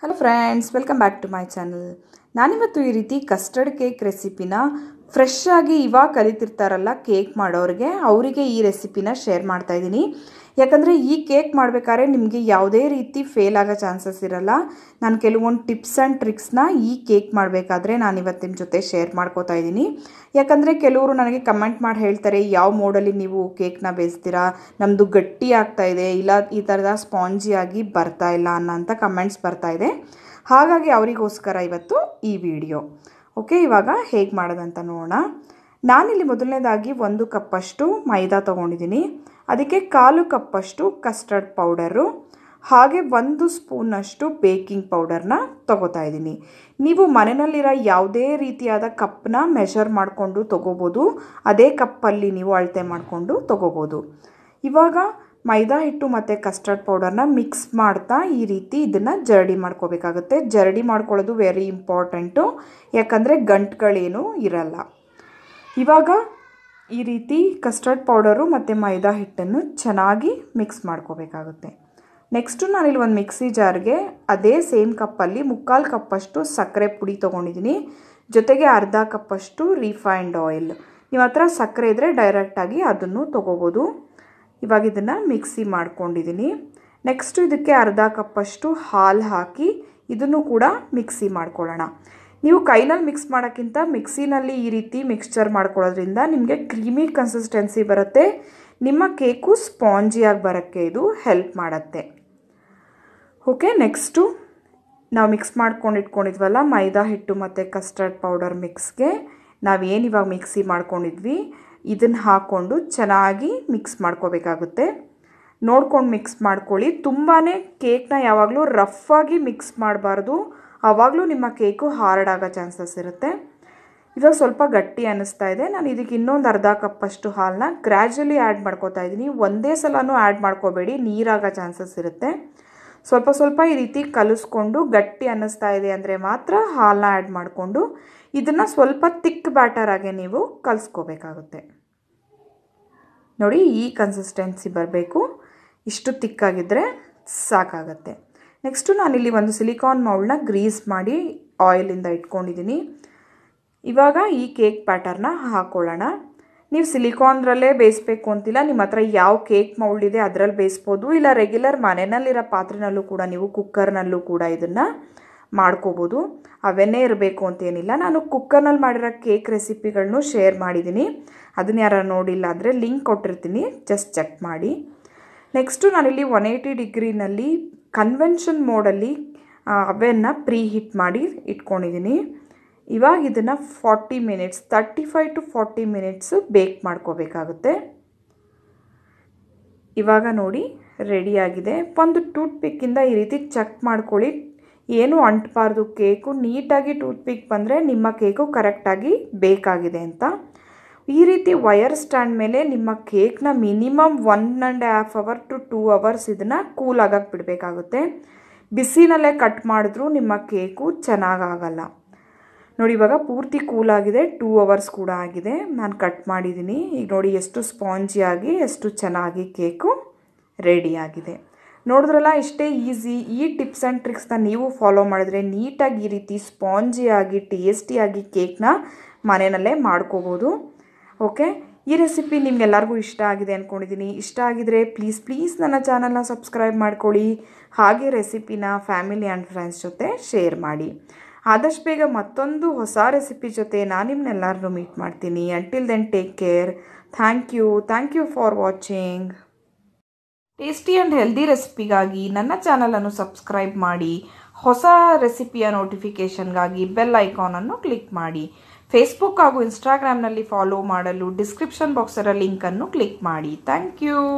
hello friends welcome back to my channel ನಾನಿವತ್ತು ಈ ರೀತಿ ಕಸ್ಟರ್ಡ್ ಕೇಕ್ ರೆಸಿಪಿನ ಫ್ರೆಶ್ ಆಗಿ ಇವಾಗ ಕಲಿತಿರ್ತಾರಲ್ಲ ಕೇಕ್ ಮಾಡೋರಿಗೆ ಅವರಿಗೆ ಈ ರೆಸಿಪಿನ ಶೇರ್ ಮಾಡ್ತಾ ಇದ್ದೀನಿ ಯಾಕಂದರೆ ಈ ಕೇಕ್ ಮಾಡಬೇಕಾದ್ರೆ ನಿಮಗೆ ಯಾವುದೇ ರೀತಿ ಫೇಲ್ ಆಗೋ ಚಾನ್ಸಸ್ ಇರಲ್ಲ ನಾನು ಕೆಲವೊಂದು ಟಿಪ್ಸ್ ಆ್ಯಂಡ್ ಟ್ರಿಕ್ಸ್ನ ಈ ಕೇಕ್ ಮಾಡಬೇಕಾದ್ರೆ ನಾನು ಇವತ್ತು ನಿಮ್ಮ ಜೊತೆ ಶೇರ್ ಮಾಡ್ಕೋತಾ ಇದ್ದೀನಿ ಯಾಕಂದರೆ ಕೆಲವರು ನನಗೆ ಕಮೆಂಟ್ ಮಾಡಿ ಹೇಳ್ತಾರೆ ಯಾವ ಮೋಡಲ್ಲಿ ನೀವು ಕೇಕ್ನ ಬೇಯಿಸ್ತೀರಾ ನಮ್ಮದು ಗಟ್ಟಿ ಆಗ್ತಾ ಇದೆ ಇಲ್ಲ ಈ ಥರದ ಸ್ಪಾಂಜಿಯಾಗಿ ಬರ್ತಾ ಇಲ್ಲ ಅನ್ನೋಂಥ ಕಮೆಂಟ್ಸ್ ಬರ್ತಾ ಇದೆ ಹಾಗಾಗಿ ಅವರಿಗೋಸ್ಕರ ಇವತ್ತು ಈ ವಿಡಿಯೋ ಓಕೆ ಇವಾಗ ಹೇಗೆ ಮಾಡೋದಂತ ನೋಡೋಣ ನಾನಿಲ್ಲಿ ಮೊದಲನೇದಾಗಿ ಒಂದು ಕಪ್ಪಷ್ಟು ಮೈದಾ ತೊಗೊಂಡಿದ್ದೀನಿ ಅದಕ್ಕೆ ಕಾಲು ಕಪ್ಪಷ್ಟು ಕಸ್ಟರ್ಡ್ ಪೌಡರು ಹಾಗೆ ಒಂದು ಸ್ಪೂನಷ್ಟು ಬೇಕಿಂಗ್ ಪೌಡರ್ನ ತೊಗೋತಾ ಇದ್ದೀನಿ ನೀವು ಮನೆಯಲ್ಲಿರೋ ಯಾವುದೇ ರೀತಿಯಾದ ಕಪ್ನ ಮೆಷರ್ ಮಾಡಿಕೊಂಡು ತೊಗೋಬೋದು ಅದೇ ಕಪ್ಪಲ್ಲಿ ನೀವು ಅಳತೆ ಮಾಡಿಕೊಂಡು ತೊಗೋಬೋದು ಇವಾಗ ಮೈದಾ ಹಿಟ್ಟು ಮತ್ತು ಕಸ್ಟರ್ಡ್ ಪೌಡರ್ನ ಮಿಕ್ಸ್ ಮಾಡ್ತಾ ಈ ರೀತಿ ಇದನ್ನು ಜರಡಿ ಮಾಡ್ಕೋಬೇಕಾಗುತ್ತೆ ಜರಡಿ ಮಾಡ್ಕೊಳ್ಳೋದು ವೆರಿ ಇಂಪಾರ್ಟೆಂಟು ಯಾಕಂದರೆ ಗಂಟುಗಳೇನು ಇರಲ್ಲ ಇವಾಗ ಈ ರೀತಿ ಕಸ್ಟರ್ಡ್ ಪೌಡರು ಮತ್ತು ಮೈದಾ ಹಿಟ್ಟನ್ನು ಚೆನ್ನಾಗಿ ಮಿಕ್ಸ್ ಮಾಡ್ಕೋಬೇಕಾಗುತ್ತೆ ನೆಕ್ಸ್ಟು ನಾನಿಲ್ಲಿ ಒಂದು ಮಿಕ್ಸಿ ಜಾರ್ಗೆ ಅದೇ ಸೇಮ್ ಕಪ್ಪಲ್ಲಿ ಮುಕ್ಕಾಲು ಕಪ್ಪಷ್ಟು ಸಕ್ಕರೆ ಪುಡಿ ತೊಗೊಂಡಿದ್ದೀನಿ ಜೊತೆಗೆ ಅರ್ಧ ಕಪ್ಪಷ್ಟು ರಿಫೈನ್ಡ್ ಆಯಿಲ್ ನಿಮ್ಮ ಹತ್ರ ಸಕ್ಕರೆ ಇದ್ದರೆ ಡೈರೆಕ್ಟಾಗಿ ಅದನ್ನು ತೊಗೋಬೋದು ಇವಾಗ ಇದನ್ನು ಮಿಕ್ಸಿ ಮಾಡ್ಕೊಂಡಿದ್ದೀನಿ ನೆಕ್ಸ್ಟು ಇದಕ್ಕೆ ಅರ್ಧ ಕಪ್ಪಷ್ಟು ಹಾಲು ಹಾಕಿ ಇದನ್ನು ಕೂಡ ಮಿಕ್ಸಿ ಮಾಡ್ಕೊಳ್ಳೋಣ ನೀವು ಕೈನಲ್ಲಿ ಮಿಕ್ಸ್ ಮಾಡೋಕ್ಕಿಂತ ಮಿಕ್ಸಿನಲ್ಲಿ ಈ ರೀತಿ ಮಿಕ್ಸ್ಚರ್ ಮಾಡ್ಕೊಳ್ಳೋದ್ರಿಂದ ನಿಮಗೆ ಕ್ರೀಮಿ ಕನ್ಸಿಸ್ಟೆನ್ಸಿ ಬರುತ್ತೆ ನಿಮ್ಮ ಕೇಕು ಸ್ಪಾಂಜಿಯಾಗಿ ಬರೋಕ್ಕೆ ಇದು ಹೆಲ್ಪ್ ಮಾಡುತ್ತೆ ಓಕೆ ನೆಕ್ಸ್ಟು ನಾವು ಮಿಕ್ಸ್ ಮಾಡ್ಕೊಂಡಿಟ್ಕೊಂಡಿದ್ವಲ್ಲ ಮೈದಾ ಹಿಟ್ಟು ಮತ್ತು ಕಸ್ಟರ್ಡ್ ಪೌಡರ್ ಮಿಕ್ಸ್ಗೆ ನಾವೇನು ಇವಾಗ ಮಿಕ್ಸಿ ಮಾಡ್ಕೊಂಡಿದ್ವಿ ಇದನ್ನು ಹಾಕ್ಕೊಂಡು ಚೆನ್ನಾಗಿ ಮಿಕ್ಸ್ ಮಾಡ್ಕೋಬೇಕಾಗುತ್ತೆ ನೋಡ್ಕೊಂಡು ಮಿಕ್ಸ್ ಮಾಡ್ಕೊಳ್ಳಿ ತುಂಬಾ ಕೇಕ್ನ ಯಾವಾಗಲೂ ರಫ್ಫಾಗಿ ಮಿಕ್ಸ್ ಮಾಡಬಾರ್ದು ಆವಾಗಲೂ ನಿಮ್ಮ ಕೇಕು ಹಾರ್ಡ್ ಆಗೋ ಚಾನ್ಸಸ್ ಇರುತ್ತೆ ಇವಾಗ ಸ್ವಲ್ಪ ಗಟ್ಟಿ ಅನ್ನಿಸ್ತಾ ಇದೆ ನಾನು ಇದಕ್ಕೆ ಇನ್ನೊಂದು ಅರ್ಧ ಕಪ್ಪಷ್ಟು ಹಾಲನ್ನ ಗ್ರ್ಯಾಜುಲಿ ಆ್ಯಡ್ ಮಾಡ್ಕೋತಾ ಇದ್ದೀನಿ ಒಂದೇ ಸಲನೂ ಆ್ಯಡ್ ಮಾಡ್ಕೋಬೇಡಿ ನೀರಾಗೋ ಚಾನ್ಸಸ್ ಇರುತ್ತೆ ಸ್ವಲ್ಪ ಸ್ವಲ್ಪ ಈ ರೀತಿ ಕಲಿಸ್ಕೊಂಡು ಗಟ್ಟಿ ಅನ್ನಿಸ್ತಾ ಇದೆ ಅಂದರೆ ಮಾತ್ರ ಹಾಲನ್ನ ಆ್ಯಡ್ ಮಾಡಿಕೊಂಡು ಇದನ್ನು ಸ್ವಲ್ಪ ತಿಕ್ ಬ್ಯಾಟರಾಗೆ ನೀವು ಕಲಿಸ್ಕೋಬೇಕಾಗುತ್ತೆ ನೋಡಿ ಈ ಕನ್ಸಿಸ್ಟೆನ್ಸಿ ಬರಬೇಕು ಇಷ್ಟು ತಿಕ್ಕಾಗಿದ್ದರೆ ಸಾಕಾಗತ್ತೆ ನೆಕ್ಸ್ಟು ನಾನಿಲ್ಲಿ ಒಂದು ಸಿಲಿಕಾನ್ ಮೌಲ್ಡ್ನ ಗ್ರೀಸ್ ಮಾಡಿ ಆಯಿಲಿಂದ ಇಟ್ಕೊಂಡಿದ್ದೀನಿ ಇವಾಗ ಈ ಕೇಕ್ ಪ್ಯಾಟರ್ನ ಹಾಕ್ಕೊಳ್ಳೋಣ ನೀವು ಸಿಲಿಕಾನ್ರಲ್ಲೇ ಬೇಯಿಸ್ಬೇಕು ಅಂತಿಲ್ಲ ನಿಮ್ಮ ಹತ್ರ ಯಾವ ಕೇಕ್ ಮೌಲ್ಡ್ ಇದೆ ಅದರಲ್ಲಿ ಬೇಯಿಸ್ಬೋದು ಇಲ್ಲ ರೆಗ್ಯುಲರ್ ಮನೆಯಲ್ಲಿರೋ ಪಾತ್ರೆನಲ್ಲೂ ಕೂಡ ನೀವು ಕುಕ್ಕರ್ನಲ್ಲೂ ಕೂಡ ಇದನ್ನು ಮಾಡ್ಕೋಬೋದು ಅವೆನ್ನೇ ಇರಬೇಕು ಅಂತೇನಿಲ್ಲ ನಾನು ಕುಕ್ಕರ್ನಲ್ಲಿ ಮಾಡಿರೋ ಕೇಕ್ ರೆಸಿಪಿಗಳನ್ನು ಶೇರ್ ಮಾಡಿದ್ದೀನಿ ಅದನ್ನ ಯಾರು ನೋಡಿಲ್ಲ ಅಂದರೆ ಲಿಂಕ್ ಕೊಟ್ಟಿರ್ತೀನಿ ಜಸ್ಟ್ ಚೆಕ್ ಮಾಡಿ ನೆಕ್ಸ್ಟು ನಾನಿಲ್ಲಿ ಒನ್ ಏಯ್ಟಿ ಡಿಗ್ರಿನಲ್ಲಿ ಕನ್ವೆನ್ಷನ್ ಮೋಡಲ್ಲಿ ಅವೆನ್ನ ಪ್ರೀ ಹೀಟ್ ಮಾಡಿ ಇಟ್ಕೊಂಡಿದ್ದೀನಿ ಇವಾಗ ಇದನ್ನು forty minutes thirty five to forty minutes bake ಮಾಡ್ಕೋಬೇಕಾಗುತ್ತೆ ಇವಾಗ ನೋಡಿ ರೆಡಿಯಾಗಿದೆ ಒಂದು ಟೂತ್ ಪಿಕ್ಕಿಂದ ಈ ರೀತಿ ಚೆಕ್ ಮಾಡ್ಕೊಳ್ಳಿ ಏನು ಅಂಟಬಾರ್ದು ಕೇಕು ನೀಟಾಗಿ ಟೂತ್ ಪಿಕ್ ಬಂದರೆ ನಿಮ್ಮ ಕೇಕು ಕರೆಕ್ಟಾಗಿ ಬೇಕಾಗಿದೆ ಅಂತ ಈ ರೀತಿ ವಯರ್ ಸ್ಟ್ಯಾಂಡ್ ಮೇಲೆ ನಿಮ್ಮ ಕೇಕ್ನ minimum one and half hour to two hours ಇದನ್ನು ಕೂಲ್ ಆಗಕ್ಕೆ ಬಿಡಬೇಕಾಗುತ್ತೆ ಬಿಸಿನಲ್ಲೇ ಕಟ್ ಮಾಡಿದ್ರೂ ನಿಮ್ಮ ಕೇಕು ಚೆನ್ನಾಗಾಗಲ್ಲ ನೋಡಿ ಇವಾಗ ಪೂರ್ತಿ ಕೂಲ್ ಆಗಿದೆ ಟೂ ಅವರ್ಸ್ ಕೂಡ ಆಗಿದೆ ನಾನು ಕಟ್ ಮಾಡಿದ್ದೀನಿ ಈಗ ನೋಡಿ ಎಷ್ಟು ಸ್ಪಾಂಜಿಯಾಗಿ ಎಷ್ಟು ಚೆನ್ನಾಗಿ ಕೇಕು ರೆಡಿಯಾಗಿದೆ ನೋಡಿದ್ರಲ್ಲ ಇಷ್ಟೇ ಈಸಿ ಈ ಟಿಪ್ಸ್ ಆ್ಯಂಡ್ ಟ್ರಿಕ್ಸ್ನ ನೀವು ಫಾಲೋ ಮಾಡಿದ್ರೆ ನೀಟಾಗಿ ಈ ರೀತಿ ಸ್ಪಾಂಜಿಯಾಗಿ ಟೇಸ್ಟಿಯಾಗಿ ಕೇಕ್ನ ಮನೆಯಲ್ಲೇ ಮಾಡ್ಕೋಬೋದು ಓಕೆ ಈ ರೆಸಿಪಿ ನಿಮಗೆಲ್ಲರಿಗೂ ಇಷ್ಟ ಆಗಿದೆ ಅಂದ್ಕೊಂಡಿದ್ದೀನಿ ಇಷ್ಟ ಆಗಿದ್ರೆ ಪ್ಲೀಸ್ ಪ್ಲೀಸ್ ನನ್ನ ಚಾನಲ್ನ ಸಬ್ಸ್ಕ್ರೈಬ್ ಮಾಡ್ಕೊಳ್ಳಿ ಹಾಗೆ ರೆಸಿಪಿನ ಫ್ಯಾಮಿಲಿ ಆ್ಯಂಡ್ ಫ್ರೆಂಡ್ಸ್ ಜೊತೆ ಶೇರ್ ಮಾಡಿ ಆದಷ್ಟು ಬೇಗ ಮತ್ತೊಂದು ಹೊಸ ರೆಸಿಪಿ ಜೊತೆ ನಾನು ನಿಮ್ಮನ್ನೆಲ್ಲರನ್ನೂ ಮೀಟ್ ಮಾಡ್ತೀನಿ until then take care thank you thank you for watching tasty and healthy ರೆಸಿಪಿಗಾಗಿ ನನ್ನ ಚಾನಲನ್ನು ಸಬ್ಸ್ಕ್ರೈಬ್ ಮಾಡಿ ಹೊಸ ರೆಸಿಪಿಯ ನೋಟಿಫಿಕೇಷನ್ಗಾಗಿ ಬೆಲ್ ಐಕಾನನ್ನು ಕ್ಲಿಕ್ ಮಾಡಿ ಫೇಸ್ಬುಕ್ ಹಾಗೂ ಇನ್ಸ್ಟಾಗ್ರಾಮ್ನಲ್ಲಿ ಫಾಲೋ ಮಾಡಲು ಡಿಸ್ಕ್ರಿಪ್ಷನ್ ಬಾಕ್ಸರ ಲಿಂಕನ್ನು ಕ್ಲಿಕ್ ಮಾಡಿ ಥ್ಯಾಂಕ್ ಯು